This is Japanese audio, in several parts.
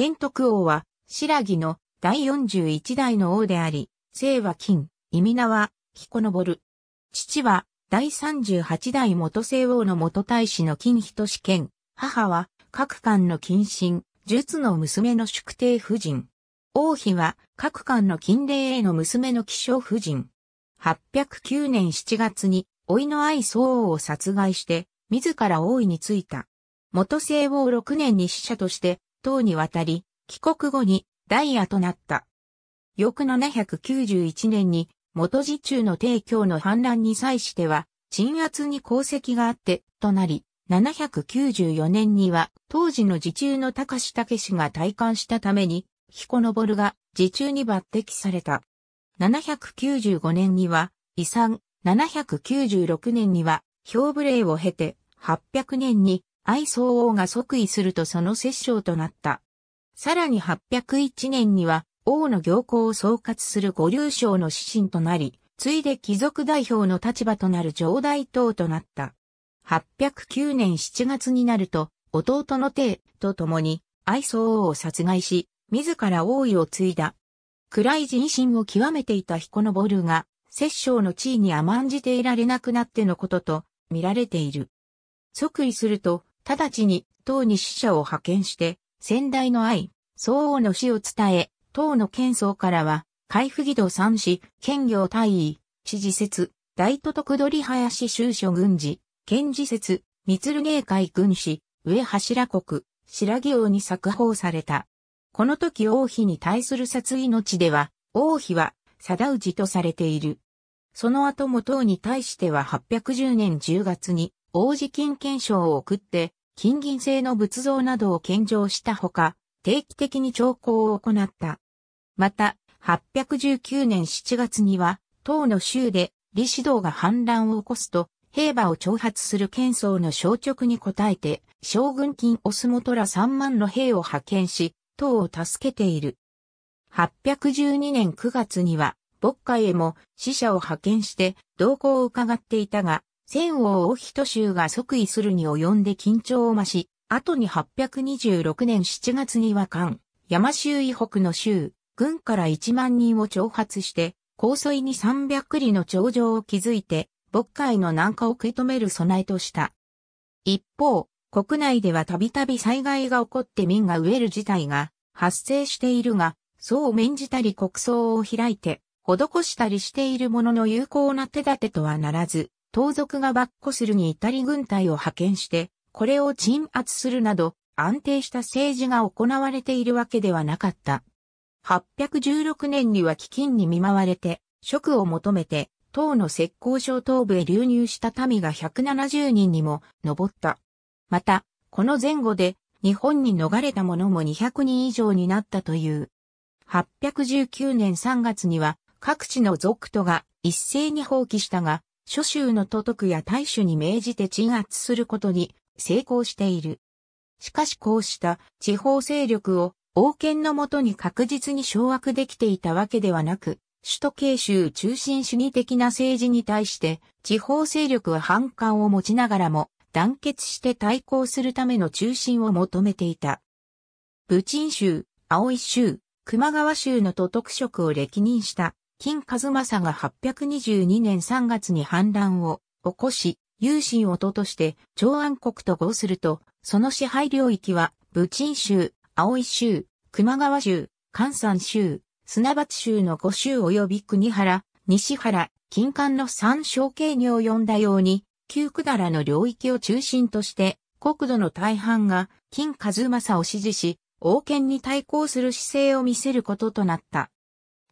建徳王は、白木の第41代の王であり、姓は金、意味名は、彦昇る。父は、第38代元聖王の元大使の金人試剣、母は、各官の近親、術の娘の宿帝夫人。王妃は、各官の近霊への娘の希少夫人。809年7月に、老いの愛相王を殺害して、自ら王位についた。元聖王6年に死者として、等にわたり、帰国後にダイヤとなった。翌791年に、元時中の帝京の反乱に際しては、鎮圧に功績があって、となり、794年には、当時の自中の高志武氏が退官したために、彦昇が自中に抜擢された。795年には、遺産、796年には、表無礼を経て、800年に愛想王が即位するとその摂政となった。さらに801年には、王の行幸を総括する五流省の指針となり、ついで貴族代表の立場となる上代等となった。809年7月になると、弟の帝と共に愛想王を殺害し、自ら王位を継いだ。暗い人心を極めていた彦のボルが、摂政の地位に甘んじていられなくなってのことと見られている。即位すると、直ちに唐に使者を派遣して、先代の愛、相応の死を伝え、唐の県層からは、海部義堂三氏、県行大尉、支持説、大都督鳥林州所軍事、県事説、密芸会軍師、上柱国、白木王に作法された。この時王妃に対する殺意の地では、王妃は、貞氏とされている。その後も唐に対しては810年10月に、王子金券賞を送って、金銀製の仏像などを献上したほか、定期的に調校を行った。また、819年7月には、唐の州で李指導が反乱を起こすと、兵馬を挑発する剣僧の消直に応えて、将軍金オスモトラ3万の兵を派遣し、唐を助けている。812年9月には、牧会へも死者を派遣して動向を伺っていたが、千王を人衆が即位するに及んで緊張を増し、後に826年7月には漢、山州以北の州、軍から1万人を挑発して、高水に300里の頂上を築いて、牧海の南下を食い止める備えとした。一方、国内ではたびたび災害が起こって民が飢える事態が発生しているが、そう免じたり国葬を開いて、施したりしているものの有効な手立てとはならず、盗賊がバッするに至り軍隊を派遣して、これを鎮圧するなど、安定した政治が行われているわけではなかった。816年には飢饉に見舞われて、職を求めて、党の石膏省東部へ流入した民が170人にも上った。また、この前後で日本に逃れた者も200人以上になったという。819年3月には各地の族徒が一斉に放棄したが、諸州の都督や大衆に命じて鎮圧することに成功している。しかしこうした地方勢力を王権のもとに確実に掌握できていたわけではなく、首都慶州中心主義的な政治に対して地方勢力は反感を持ちながらも団結して対抗するための中心を求めていた。武鎮州、青井州、熊川州の都督職を歴任した金和正が822年3月に反乱を起こし、有心をとして長安国と合すると、その支配領域は、武鎮州、葵州、熊川州、関山州、砂鉢州の五州及び国原、西原、金管の三小経に及んだように、旧だらの領域を中心として、国土の大半が金和正を支持し、王権に対抗する姿勢を見せることとなった。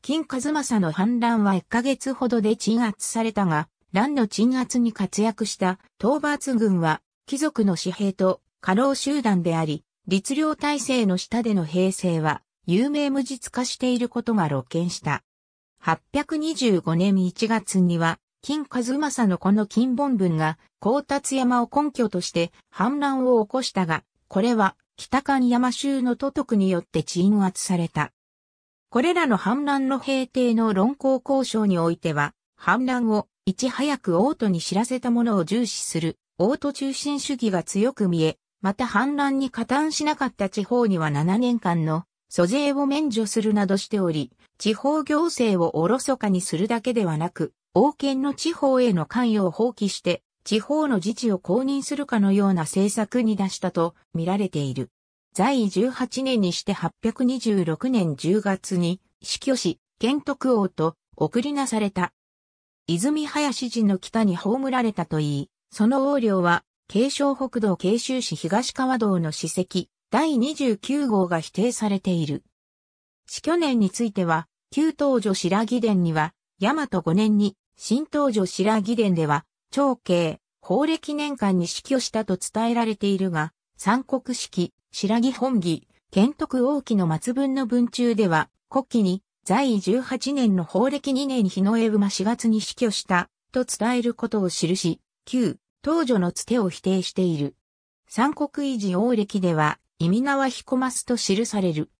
金和正の反乱は1ヶ月ほどで鎮圧されたが、乱の鎮圧に活躍した討伐軍は、貴族の私兵と過労集団であり、律令体制の下での平成は、有名無実化していることが露見した。825年1月には、金和正のこの金本文が、高達山を根拠として反乱を起こしたが、これは北関山州の都督によって鎮圧された。これらの反乱の平定の論考交渉においては、反乱をいち早く王都に知らせたものを重視する王都中心主義が強く見え、また反乱に加担しなかった地方には7年間の租税を免除するなどしており、地方行政をおろそかにするだけではなく、王権の地方への関与を放棄して、地方の自治を公認するかのような政策に出したと見られている。在位18年にして826年10月に死去し、玄徳王と送りなされた。泉林寺の北に葬られたといい、その王領は、慶祥北道慶州市東川道の史跡、第29号が否定されている。死去年については、旧東女白木殿には、大和5年に、新東女白木殿では、長慶、法暦年間に死去したと伝えられているが、三国式、白木本義、建徳王記の末文の文中では、国旗に、在位18年の法暦2年日の絵馬4月に死去した、と伝えることを記し、旧、当女のつてを否定している。三国維持王暦では、意味名は彦増と記される。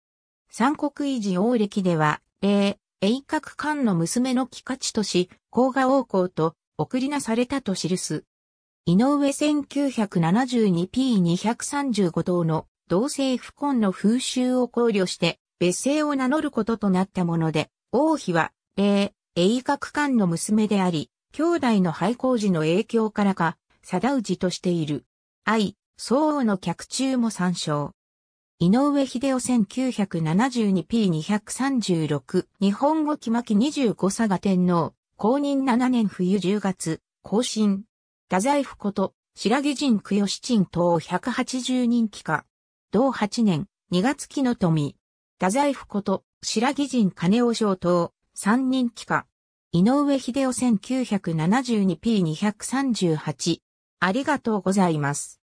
三国維持王暦では、霊、遠隔官の娘の帰化地とし、甲賀王侯と、送りなされたと記す。井上 1972P235 等の同性不婚の風習を考慮して、別姓を名乗ることとなったもので、王妃は、米、英閣館の娘であり、兄弟の廃校時の影響からか、貞氏としている。愛、相応の客中も参照。井上秀夫 1972p236 日本語木巻25佐賀天皇公認7年冬10月更新太宰府こと白木人供養七人等180人帰か同8年、2月期の富。太宰府こと、白木人金尾上等、三人帰化。井上秀夫 1972p238。ありがとうございます。